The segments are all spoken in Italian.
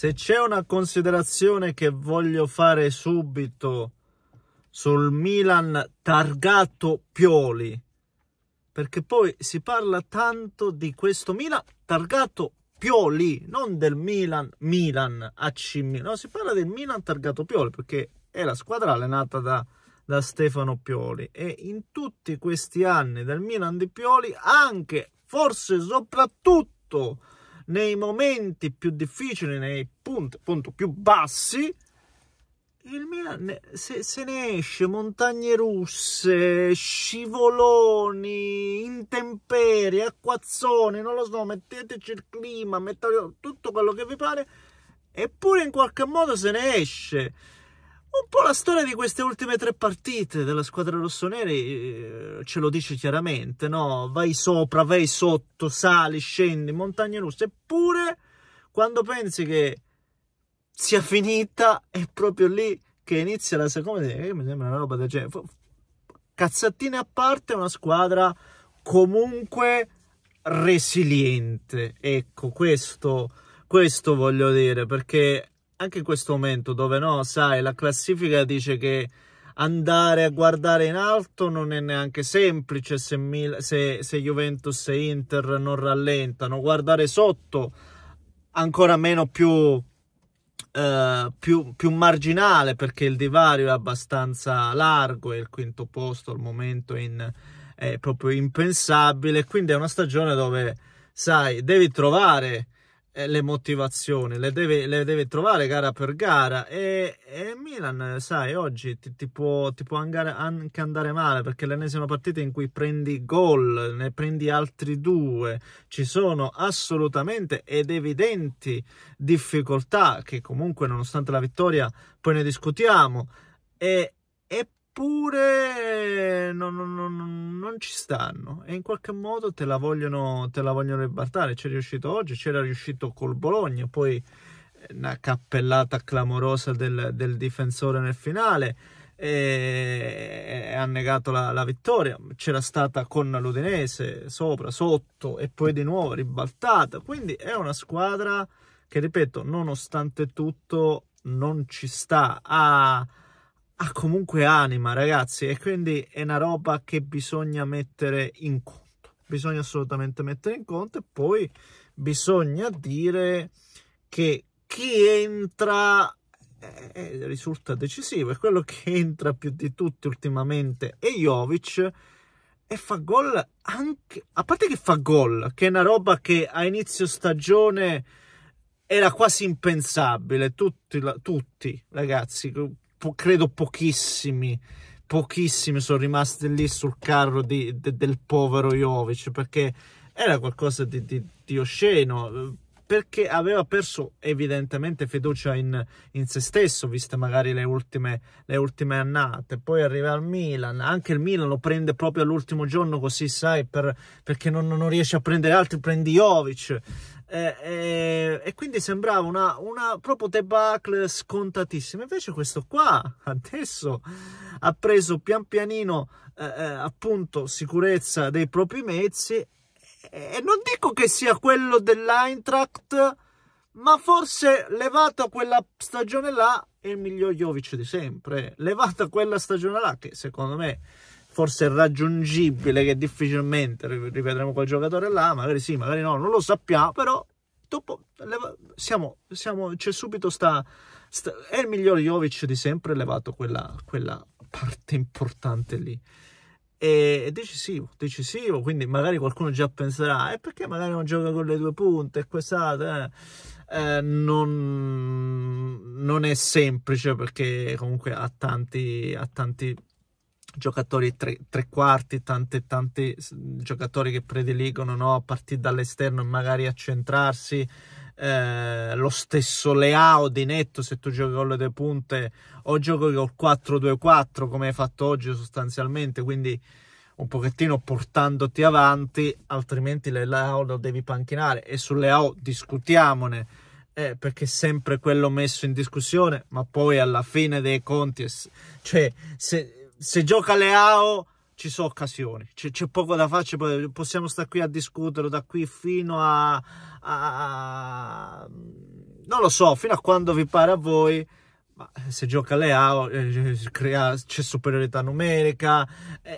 Se c'è una considerazione che voglio fare subito sul Milan targato Pioli, perché poi si parla tanto di questo Milan targato Pioli, non del Milan Milan AC Milan, no, si parla del Milan targato Pioli perché è la squadra allenata da, da Stefano Pioli e in tutti questi anni del Milan di Pioli anche forse soprattutto nei momenti più difficili, nei punti appunto, più bassi, il Milan se, se, ne esce, montagne russe, scivoloni, intemperie, acquazzoni, non lo so, metteteci il clima, metteteci tutto quello che vi pare, eppure in qualche modo se ne esce. Un po' la storia di queste ultime tre partite della squadra rossoneri eh, ce lo dice chiaramente, no? Vai sopra, vai sotto, sali, scendi, montagne russe. Eppure, quando pensi che sia finita, è proprio lì che inizia la seconda. Che eh, mi sembra una roba del genere. Cazzattine a parte, una squadra comunque resiliente. Ecco, questo, questo voglio dire, perché anche in questo momento dove no, sai, la classifica dice che andare a guardare in alto non è neanche semplice se, Mil se, se Juventus e Inter non rallentano, guardare sotto ancora meno più, eh, più, più marginale perché il divario è abbastanza largo e il quinto posto al momento è, in, è proprio impensabile, quindi è una stagione dove, sai, devi trovare eh, le motivazioni, le deve, le deve, trovare gara per gara e, e Milan, sai, oggi ti, ti può, ti può anche andare male perché l'ennesima partita in cui prendi gol, ne prendi altri due, ci sono assolutamente ed evidenti difficoltà che comunque nonostante la vittoria poi ne discutiamo e, e oppure non, non, non, non, ci stanno e in qualche modo te la vogliono, te la vogliono ribaltare. C'è riuscito oggi, c'era riuscito col Bologna, poi eh, una cappellata clamorosa del, del difensore nel finale e ha negato la, la, vittoria. C'era stata con l'Udinese sopra, sotto e poi di nuovo ribaltata. Quindi è una squadra che, ripeto, nonostante tutto non ci sta. Ha ha comunque anima, ragazzi, e quindi è una roba che bisogna mettere in conto. Bisogna assolutamente mettere in conto e poi bisogna dire che chi entra eh, eh risulta decisivo, è quello che entra più di tutti ultimamente è Jovic e fa gol anche a parte che fa gol, che è una roba che a inizio stagione era quasi impensabile, tutti, tutti ragazzi, po credo pochissimi, pochissimi sono rimasti lì sul carro di, de, del povero Jovic, perché era qualcosa di, di, di osceno, perché aveva perso evidentemente fiducia in, in se stesso, viste magari le ultime, le ultime, annate. Poi arriva al Milan, anche il Milan lo prende proprio all'ultimo giorno, così sai, per, perché non, non, riesce a prendere altri, prendi Jovic eh, eh, e quindi sembrava una, una proprio debacle scontatissima. Invece questo qua adesso ha preso pian pianino eh, eh appunto sicurezza dei propri mezzi e non dico che sia quello dell'Eintracht, ma forse levata quella stagione là è il miglior Jovic di sempre. Levata quella stagione là che secondo me forse raggiungibile, che difficilmente rivedremo quel giocatore là, magari sì, magari no, non lo sappiamo, però dopo siamo, siamo, c'è subito sta, sta, è il migliore Jovic di sempre levato quella, quella parte importante lì è decisivo, decisivo, quindi magari qualcuno già penserà, e eh, perché magari non gioca con le due punte e quest'altro, eh? eh, non, non, è semplice perché comunque ha tanti, ha tanti giocatori tre, tre quarti, tanti, tanti giocatori che prediligono no? partire dall'esterno e magari accentrarsi. Eh, lo stesso Leao di netto se tu giochi con le due punte o giochi col 4-2-4 come hai fatto oggi sostanzialmente quindi un pochettino portandoti avanti altrimenti le Leao lo devi panchinare e sulle Leao discutiamone eh, perché è sempre quello messo in discussione ma poi alla fine dei conti cioè se, se gioca Leao ci sono occasioni, c'è, poco da fare, possiamo stare qui a discutere da qui fino a, a, non lo so, fino a quando vi pare a voi, ma se gioca Leao eh, eh, c'è superiorità numerica,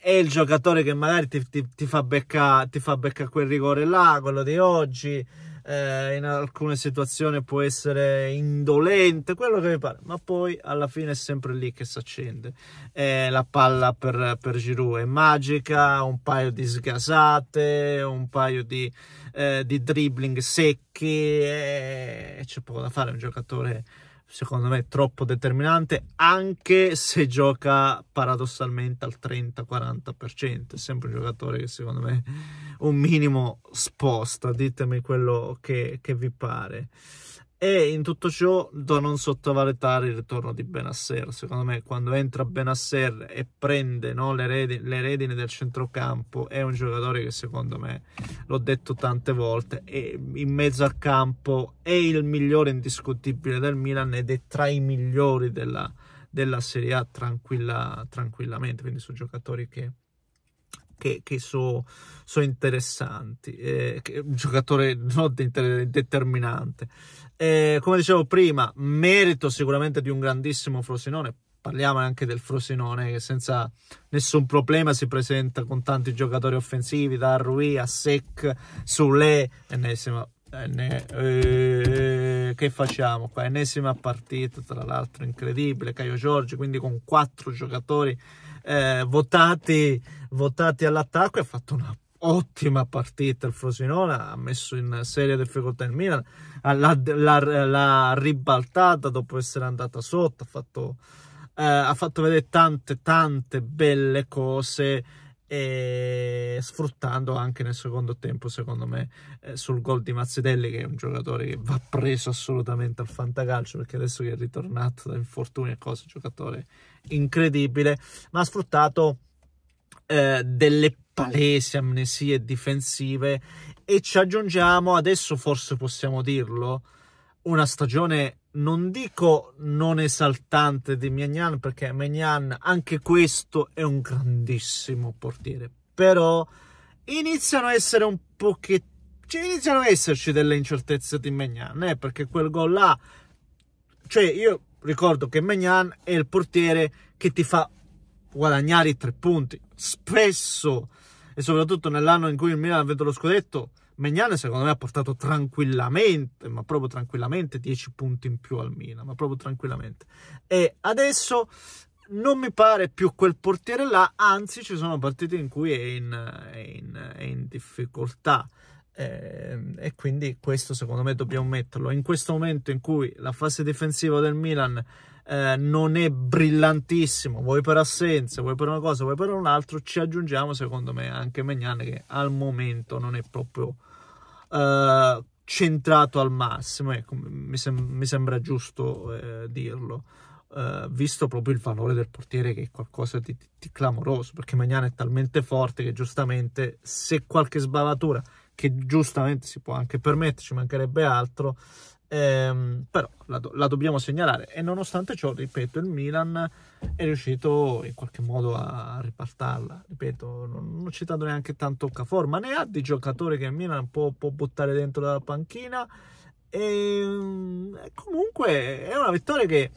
è il giocatore che magari ti, ti, ti fa beccare becca quel rigore là, quello di oggi, eh, in alcune situazioni può essere indolente, quello che vi pare, ma poi alla fine è sempre lì che si accende. Eh, la palla per, per Giroud è magica, un paio di sgasate, un paio di, eh, di dribbling secchi e eh, c'è poco da fare, è un giocatore secondo me troppo determinante anche se gioca paradossalmente al 30-40% è sempre un giocatore che secondo me un minimo sposta, ditemi quello che, che vi pare. E in tutto ciò da non sottovalutare il ritorno di Benasser. Secondo me, quando entra Benasser e prende no, le, redine, le, redine, del centrocampo, è un giocatore che secondo me, l'ho detto tante volte, in mezzo al campo è il migliore indiscutibile del Milan ed è tra i migliori della, della Serie A tranquilla, tranquillamente. Quindi sono giocatori che che, che sono so interessanti. Eh, che, un giocatore no, inter- determinante. Eh, come dicevo prima, merito sicuramente di un grandissimo Frosinone. Parliamo anche del Frosinone che senza nessun problema si presenta con tanti giocatori offensivi, da Rui a Sec, Sule, ennesima ne, eh, che facciamo qua? Ennesima partita, tra l'altro incredibile, Caio Giorgi, quindi con quattro giocatori eh, votati, votati all'attacco e ha fatto una ottima partita il Frosinone ha messo in seria difficoltà il Milan l'ha, ribaltata dopo essere andata sotto ha fatto, eh, ha fatto vedere tante tante belle cose e sfruttando anche nel secondo tempo, secondo me, eh, sul gol di Mazzedelli, che è un giocatore che va preso assolutamente al fantacalcio, perché adesso che è ritornato da infortuni e cose, giocatore incredibile, ma ha sfruttato eh, delle palesi amnesie difensive e ci aggiungiamo, adesso forse possiamo dirlo, una stagione non dico non esaltante di Mignan perché Mignan anche questo è un grandissimo portiere però iniziano a essere un pochettino cioè, iniziano a esserci delle incertezze di Megnan eh, perché quel gol là cioè io ricordo che Megnan è il portiere che ti fa guadagnare i tre punti spesso e soprattutto nell'anno in cui il Milan ha vinto lo scudetto Megnan secondo me ha portato tranquillamente, ma proprio tranquillamente, 10 punti in più al Milan, ma proprio tranquillamente. E adesso non mi pare più quel portiere là, anzi ci sono partite in cui è in, è in, è in difficoltà. Eh, e quindi questo secondo me dobbiamo metterlo in questo momento in cui la fase difensiva del Milan eh, non è brillantissima, vuoi per assenza, vuoi per una cosa, vuoi per un'altra, ci aggiungiamo secondo me anche Megnan che al momento non è proprio eh, centrato al massimo, ecco, mi, sem- mi, sembra giusto eh, dirlo. Eh, visto proprio il valore del portiere che è qualcosa di, di, di clamoroso, perché Magnana è talmente forte che giustamente se qualche sbavatura, che giustamente si può anche permetterci mancherebbe altro, ehm, però la, la, dobbiamo segnalare e nonostante ciò, ripeto, il Milan è riuscito in qualche modo a ripartarla, ripeto, non, non citando neanche tanto Cafor, ma ne ha di giocatori che il Milan può, può buttare dentro la panchina e ehm, comunque è una vittoria che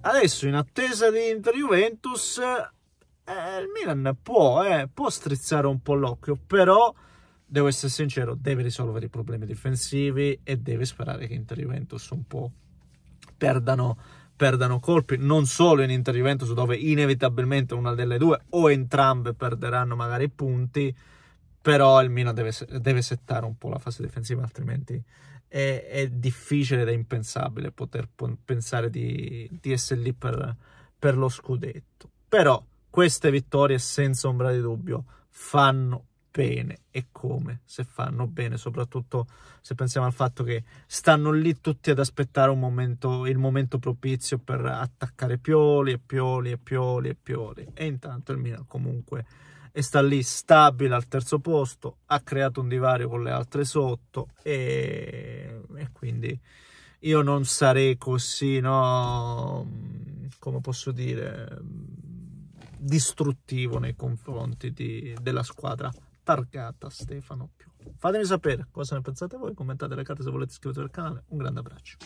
Adesso in attesa di Inter Juventus eh, il Milan può, eh, può strizzare un po' l'occhio, però devo essere sincero, deve risolvere i problemi difensivi e deve sperare che Inter Juventus un po' perdano, perdano colpi, non solo in Inter Juventus dove inevitabilmente una delle due o entrambe perderanno magari punti, però il Milan deve, deve settare un po' la fase difensiva altrimenti, è, è difficile ed è impensabile poter pensare di, di essere lì per, per lo scudetto. Però queste vittorie, senza ombra di dubbio, fanno bene e come se fanno bene, soprattutto se pensiamo al fatto che stanno lì tutti ad aspettare un momento, il momento propizio per attaccare Pioli e Pioli e Pioli e Pioli. E intanto il Milan comunque sta lì stabile al terzo posto, ha creato un divario con le altre sotto e insieme, quindi io non sarei così, no, come posso dire, distruttivo nei confronti di, della squadra targata Stefano Più. Fatemi sapere cosa ne pensate voi, commentate le carte se volete iscrivervi al canale, un grande abbraccio.